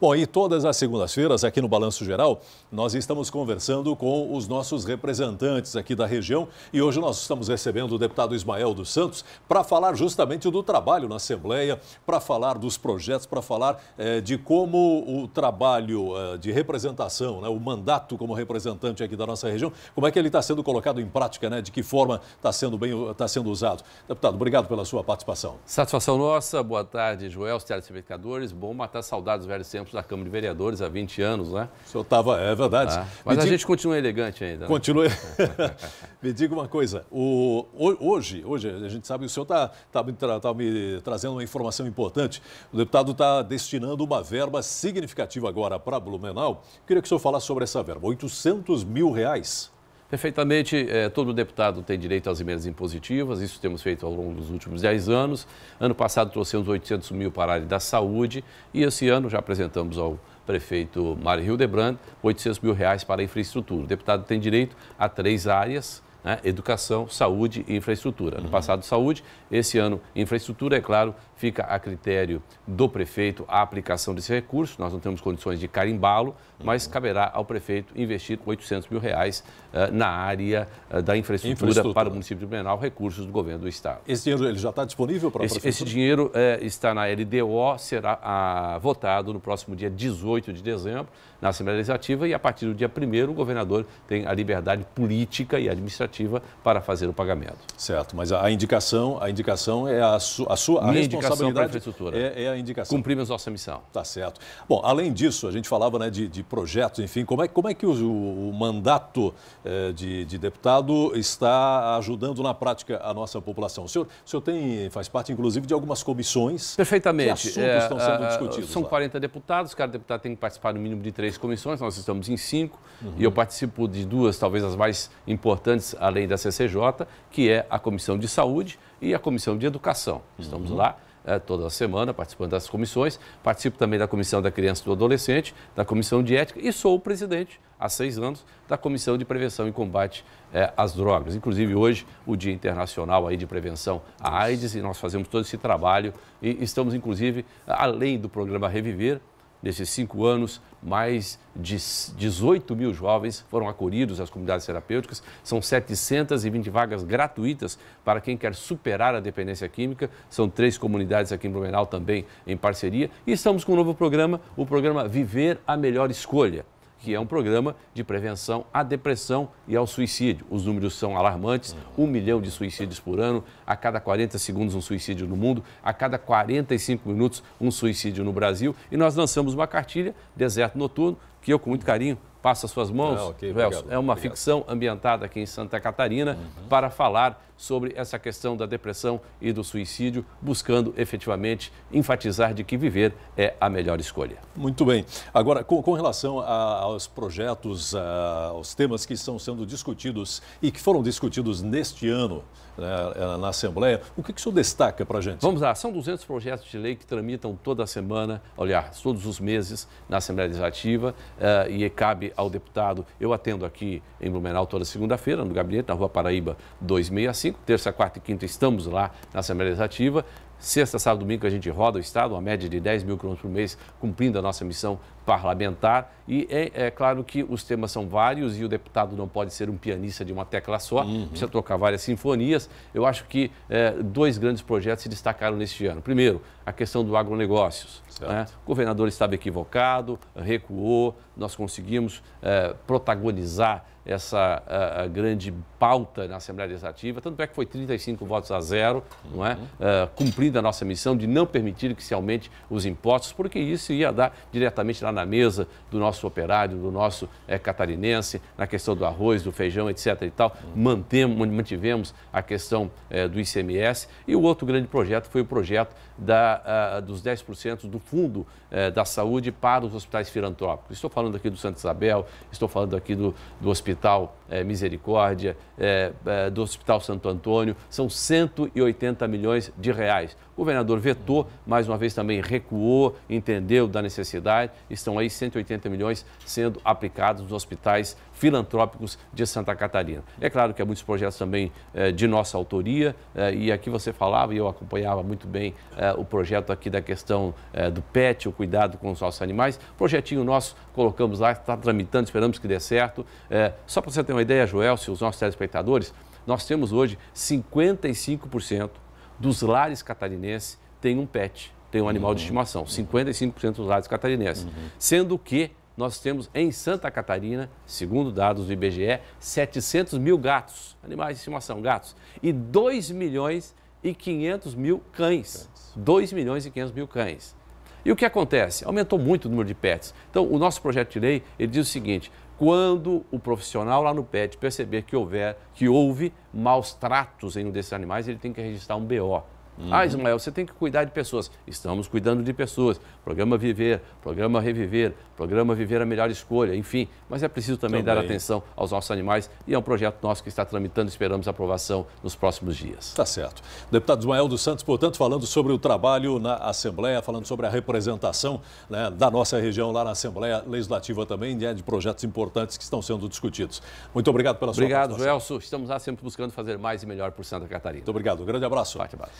Bom, e todas as segundas-feiras, aqui no Balanço Geral, nós estamos conversando com os nossos representantes aqui da região e hoje nós estamos recebendo o deputado Ismael dos Santos para falar justamente do trabalho na Assembleia, para falar dos projetos, para falar eh, de como o trabalho eh, de representação, né, o mandato como representante aqui da nossa região, como é que ele está sendo colocado em prática, né, de que forma está sendo, bem, tá sendo usado. Deputado, obrigado pela sua participação. Satisfação nossa, boa tarde, Joel, os telespectadores. Bom matar saudades velhos tempos da Câmara de Vereadores há 20 anos, né? O senhor estava, é verdade. Ah, mas Me a diga... gente continua elegante ainda. Né? Continua. me diga uma coisa, o, hoje, hoje a gente sabe que o senhor está tá, tá, tá me trazendo uma informação importante. O deputado está destinando uma verba significativa agora para Blumenau. Queria que o senhor falasse sobre essa verba, 800 mil reais. Perfeitamente, é, todo deputado tem direito às emendas impositivas, isso temos feito ao longo dos últimos 10 anos. Ano passado trouxemos 800 mil para a área da saúde e esse ano já apresentamos ao prefeito Mário Hildebrand 800 mil reais para a infraestrutura. O deputado tem direito a três áreas né, educação, saúde e infraestrutura. no passado, saúde, esse ano, infraestrutura, é claro, fica a critério do prefeito a aplicação desse recurso. Nós não temos condições de carimbá-lo, mas caberá ao prefeito investir 800 mil reais uh, na área uh, da infraestrutura, infraestrutura, para o município de Blumenau, recursos do governo do Estado. Esse dinheiro ele já está disponível para a esse, esse dinheiro uh, está na LDO, será ah, votado no próximo dia 18 de dezembro na Assembleia Legislativa e a partir do dia 1 o governador tem a liberdade política e administrativa para fazer o pagamento. Certo, mas a indicação, a indicação é a, su, a sua a Minha responsabilidade. infraestrutura. É, é, a indicação. Cumprimos nossa missão. Tá certo. Bom, além disso, a gente falava né, de, de projetos, enfim, como é, como é que o, o mandato eh, de, de deputado está ajudando na prática a nossa população? O senhor, o senhor tem, faz parte, inclusive, de algumas comissões. Perfeitamente. Que assuntos é, estão sendo é, é, discutidos. São lá. 40 deputados, cada deputado tem que participar no mínimo de três três comissões, nós estamos em cinco, uhum. e eu participo de duas, talvez as mais importantes, além da CCJ, que é a Comissão de Saúde e a Comissão de Educação. Estamos uhum. lá é, toda semana participando das comissões, participo também da Comissão da Criança e do Adolescente, da Comissão de Ética e sou o presidente há seis anos da Comissão de Prevenção e Combate é, às Drogas. Inclusive hoje, o Dia Internacional aí de Prevenção à AIDS, e nós fazemos todo esse trabalho e estamos, inclusive, além do programa Reviver, Nesses cinco anos, mais de 18 mil jovens foram acolhidos às comunidades terapêuticas. São 720 vagas gratuitas para quem quer superar a dependência química. São três comunidades aqui em Blumenau também em parceria. E estamos com um novo programa, o programa Viver a Melhor Escolha que é um programa de prevenção à depressão e ao suicídio. Os números são alarmantes: um milhão de suicídios por ano, a cada 40 segundos um suicídio no mundo, a cada 45 minutos um suicídio no Brasil. E nós lançamos uma cartilha, Deserto Noturno, que eu, com muito carinho, passa suas mãos, ah, okay, é uma obrigado. ficção ambientada aqui em Santa Catarina uhum. para falar sobre essa questão da depressão e do suicídio, buscando efetivamente enfatizar de que viver é a melhor escolha. Muito bem. Agora, com, com relação a, aos projetos, a, aos temas que estão sendo discutidos e que foram discutidos neste ano né, é, na Assembleia, o que, que o senhor destaca para a gente? Vamos lá, são 200 projetos de lei que tramitam toda semana, aliás, todos os meses na Assembleia Legislativa uh, e cabe ao deputado. Eu atendo aqui em Blumenau toda segunda-feira, no gabinete, na Rua Paraíba 265. Terça, quarta e quinta estamos lá na Assembleia Legislativa. Sexta, sábado, domingo a gente roda o Estado, uma média de 10 mil quilômetros por mês, cumprindo a nossa missão parlamentar. E é, é, claro que os temas são vários e o deputado não pode ser um pianista de uma tecla só, uhum. precisa tocar várias sinfonias. Eu acho que é, dois grandes projetos se destacaram neste ano. Primeiro, a questão do agronegócios. Né? O governador estava equivocado, recuou, nós conseguimos eh, protagonizar essa a, eh, a grande pauta na Assembleia Legislativa, tanto é que foi 35 votos a zero, não é? Uh, cumprida a nossa missão de não permitir que se aumente os impostos, porque isso ia dar diretamente lá na mesa do nosso operário, do nosso catarinense, na questão do arroz, do feijão, etc. e tal. Uhum. Mantemos, mantivemos a questão do ICMS. E o outro grande projeto foi o projeto da, ah, dos 10% do fundo da saúde para os hospitais filantrópicos. Estou falando falando aqui do Santa Isabel, estou falando aqui do, do Hospital é, Misericórdia, é, é, do Hospital Santo Antônio, são 180 milhões de reais. O governador vetou, mais uma vez também recuou, entendeu da necessidade, estão aí 180 milhões sendo aplicados nos hospitais filantrópicos de Santa Catarina. É claro que há muitos projetos também é, de nossa autoria, é, e aqui você falava, e eu acompanhava muito bem é, o projeto aqui da questão do PET, o cuidado com os nossos animais. Projetinho nosso, colocamos lá, está tramitando, esperamos que dê certo. só para você ter uma uma ideia, Joel, se os nossos telespectadores, nós temos hoje 55% dos lares catarinenses têm um pet, tem um animal uhum. de estimação. 55% dos lares catarinenses. Uhum. Sendo que nós temos em Santa Catarina, segundo dados do IBGE, 700 mil gatos, animais de estimação, gatos, e 2 milhões e 500 mil cães. 2 milhões e 500 mil cães. E o que acontece? Aumentou muito o número de PETs. Então, o nosso projeto de lei ele diz o seguinte: quando o profissional lá no PET perceber que houver que houve maus tratos em um desses animais, ele tem que registrar um BO. Uhum. Ah, Ismael, você tem que cuidar de pessoas. Estamos cuidando de pessoas. Programa Viver, programa Reviver, programa Viver a Melhor Escolha, enfim. Mas é preciso também, também. dar atenção aos nossos animais e é um projeto nosso que está tramitando, esperamos aprovação nos próximos dias. Tá certo. Deputado Ismael dos Santos, portanto, falando sobre o trabalho na Assembleia, falando sobre a representação né, da nossa região lá na Assembleia Legislativa também, né, de projetos importantes que estão sendo discutidos. Muito obrigado pela sua obrigado, participação. Obrigado, Joelso. Estamos lá sempre buscando fazer mais e melhor por Santa Catarina. Muito obrigado. Um grande abraço. Bate, bate.